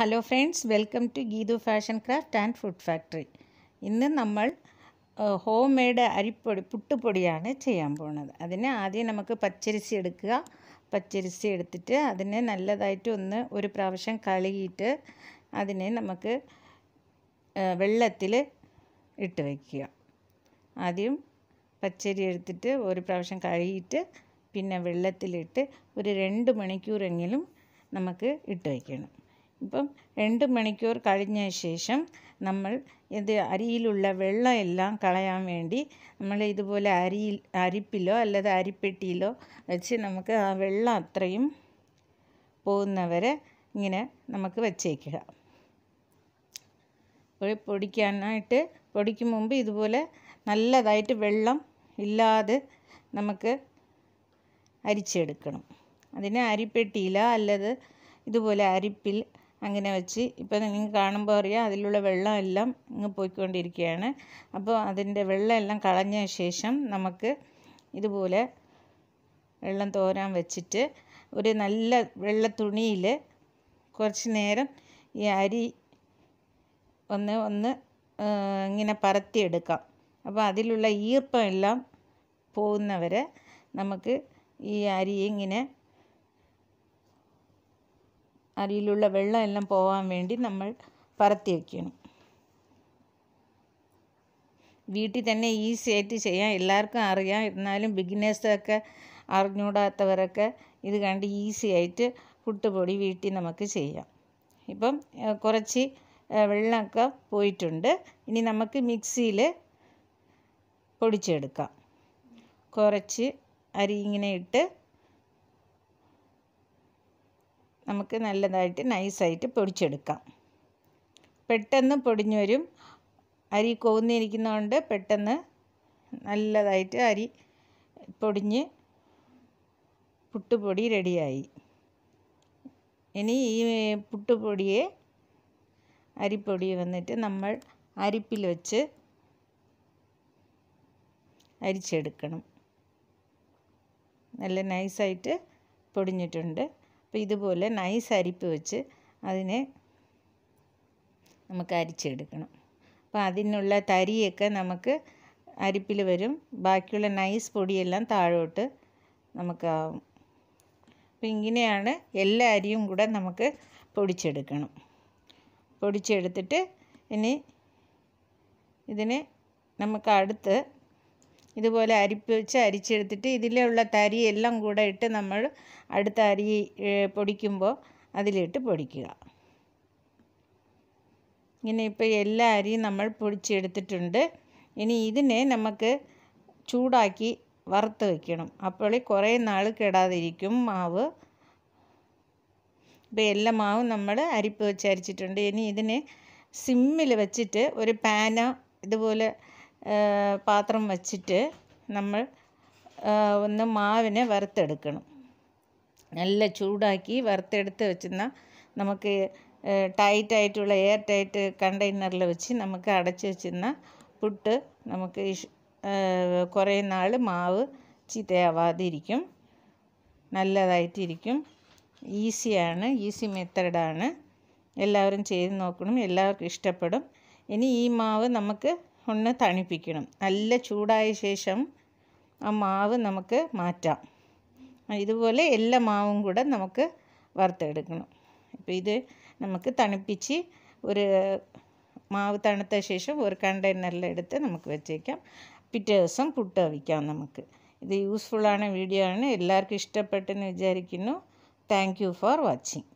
hello friends welcome to Geethu fashion craft and food factory ഇന്ന് നമ്മൾ home made അരിപ്പൊടി പുട്ടുപൊടിയാണ് ചെയ്യാൻ പോകുന്നത് അതിന് ആദ്യം നമുക്ക് പച്ചരിസി എടുക്കുക പച്ചരിസി എടുത്തിട്ട് അതിനെ നല്ലതായിട്ട് ഒന്ന് ഒരു പ്രാവശ്യം കഴുകിയിട്ട് അതിനെ നമുക്ക് വെള്ളത്തിൽ ഇട്ട് വയ്ക്കുക ആദ്യം പച്ചരി എടുത്തിട്ട് ഒരു പ്രാവശ്യം കഴുകിയിട്ട് പിന്നെ വെള്ളത്തിലിട്ട് ഒരു രണ്ട് മണിക്കൂറെങ്കിലും നമുക്ക് ഇട്ട് വയ്ക്കണം ഇപ്പം രണ്ട് മണിക്കൂർ കഴിഞ്ഞ ശേഷം നമ്മൾ ഇത് അരിയിലുള്ള വെള്ളമെല്ലാം കളയാൻ വേണ്ടി നമ്മൾ ഇതുപോലെ അരിയിൽ അരിപ്പിലോ അല്ലാതെ അരിപ്പെട്ടിയിലോ വെച്ച് നമുക്ക് ആ വെള്ളം അത്രയും പോകുന്നവരെ ഇങ്ങനെ നമുക്ക് വെച്ചേക്കുക പൊടിക്കാനായിട്ട് പൊടിക്കും മുമ്പ് ഇതുപോലെ നല്ലതായിട്ട് വെള്ളം ഇല്ലാതെ നമുക്ക് അരിച്ചെടുക്കണം അതിനെ അരിപ്പെട്ടിയിലോ അല്ലത് ഇതുപോലെ അരിപ്പിൽ അങ്ങനെ വെച്ച് ഇപ്പം നിങ്ങൾ കാണുമ്പോൾ അറിയാം അതിലുള്ള വെള്ളം എല്ലാം ഇങ്ങ് പോയിക്കൊണ്ടിരിക്കുകയാണ് അപ്പോൾ അതിൻ്റെ വെള്ളം എല്ലാം കളഞ്ഞ ശേഷം നമുക്ക് ഇതുപോലെ വെള്ളം തോരാൻ വെച്ചിട്ട് ഒരു നല്ല വെള്ള തുണിയിൽ കുറച്ച് നേരം ഈ അരി ഒന്ന് ഒന്ന് ഇങ്ങനെ പരത്തിയെടുക്കാം അപ്പോൾ അതിലുള്ള ഈർപ്പം എല്ലാം പോകുന്നവരെ നമുക്ക് ഈ അരി ഇങ്ങനെ അരിയിലുള്ള വെള്ളം എല്ലാം പോകാൻ വേണ്ടി നമ്മൾ പരത്തി വയ്ക്കണം വീട്ടിൽ തന്നെ ഈസി ആയിട്ട് ചെയ്യാം എല്ലാവർക്കും അറിയാം എന്നാലും ബിഗിനേഴ്സൊക്കെ അറിഞ്ഞൂടാത്തവരൊക്കെ ഇത് കണ്ട് ഈസി ആയിട്ട് പുട്ടുപൊടി വീട്ടിൽ നമുക്ക് ചെയ്യാം ഇപ്പം കുറച്ച് വെള്ളമൊക്കെ പോയിട്ടുണ്ട് ഇനി നമുക്ക് മിക്സിയിൽ പൊടിച്ചെടുക്കാം കുറച്ച് അരി ഇങ്ങനെ ഇട്ട് നമുക്ക് നല്ലതായിട്ട് നൈസായിട്ട് പൊടിച്ചെടുക്കാം പെട്ടെന്ന് പൊടിഞ്ഞു വരും അരി കൊവുന്നിരിക്കുന്നതുകൊണ്ട് പെട്ടെന്ന് നല്ലതായിട്ട് അരി പൊടിഞ്ഞ് പുട്ടുപൊടി റെഡിയായി ഇനി ഈ പുട്ടുപൊടിയെ അരിപ്പൊടി വന്നിട്ട് നമ്മൾ അരിപ്പിൽ വെച്ച് അരിച്ചെടുക്കണം നല്ല നൈസായിട്ട് പൊടിഞ്ഞിട്ടുണ്ട് അപ്പോൾ ഇതുപോലെ നൈസ് അരിപ്പ് വെച്ച് അതിനെ നമുക്ക് അരിച്ചെടുക്കണം അപ്പോൾ അതിനുള്ള തരിയൊക്കെ നമുക്ക് അരിപ്പിൽ വരും ബാക്കിയുള്ള നൈസ് പൊടിയെല്ലാം താഴോട്ട് നമുക്കാവും അപ്പോൾ ഇങ്ങനെയാണ് എല്ലാ അരിയും കൂടെ നമുക്ക് പൊടിച്ചെടുക്കണം പൊടിച്ചെടുത്തിട്ട് ഇനി ഇതിനെ നമുക്ക് അടുത്ത് ഇതുപോലെ അരിപ്പിച്ച് അരിച്ചെടുത്തിട്ട് ഇതിലുള്ള തരി എല്ലാം കൂടെ ഇട്ട് നമ്മൾ അടുത്ത അരി പൊടിക്കുമ്പോൾ അതിലിട്ട് പൊടിക്കുക ഇങ്ങനെ ഇപ്പോൾ എല്ലാ അരിയും നമ്മൾ പൊടിച്ചെടുത്തിട്ടുണ്ട് ഇനി ഇതിനെ നമുക്ക് ചൂടാക്കി വറുത്ത് വയ്ക്കണം അപ്പോൾ കുറേ നാൾ കെടാതിരിക്കും മാവ് ഇപ്പോൾ എല്ലാ മാവും നമ്മൾ അരിപ്പ് വെച്ച് അരിച്ചിട്ടുണ്ട് ഇനി ഇതിനെ സിമ്മിൽ വെച്ചിട്ട് ഒരു പാന ഇതുപോലെ പാത്രം വച്ചിട്ട് നമ്മൾ ഒന്ന് മാവിനെ വറുത്തെടുക്കണം നല്ല ചൂടാക്കി വറുത്തെടുത്ത് വെച്ചിരുന്ന നമുക്ക് ടൈറ്റായിട്ടുള്ള എയർ ടൈറ്റ് കണ്ടെയ്നറിൽ വെച്ച് നമുക്ക് അടച്ച് വെച്ചിരുന്ന പുട്ട് നമുക്ക് കുറേ നാൾ മാവ് ചീത്തയാവാതിരിക്കും നല്ലതായിട്ടിരിക്കും ഈസിയാണ് ഈസി മെത്തേഡാണ് എല്ലാവരും ചെയ്ത് നോക്കണം എല്ലാവർക്കും ഇഷ്ടപ്പെടും ഇനി ഈ മാവ് നമുക്ക് ഒന്ന് തണുപ്പിക്കണം നല്ല ചൂടായ ശേഷം ആ മാവ് നമുക്ക് മാറ്റാം ഇതുപോലെ എല്ലാ മാവും കൂടെ നമുക്ക് വറുത്തെടുക്കണം അപ്പോൾ ഇത് നമുക്ക് തണുപ്പിച്ച് ഒരു മാവ് തണുത്ത ശേഷം ഒരു കണ്ടെയ്നറിൽ എടുത്ത് നമുക്ക് വെച്ചേക്കാം പിറ്റേ ദിവസം പുട്ട് അവിക്കാം നമുക്ക് ഇത് യൂസ്ഫുള്ളാണ് വീഡിയോ ആണ് എല്ലാവർക്കും ഇഷ്ടപ്പെട്ടെന്ന് വിചാരിക്കുന്നു താങ്ക് യു ഫോർ വാച്ചിങ്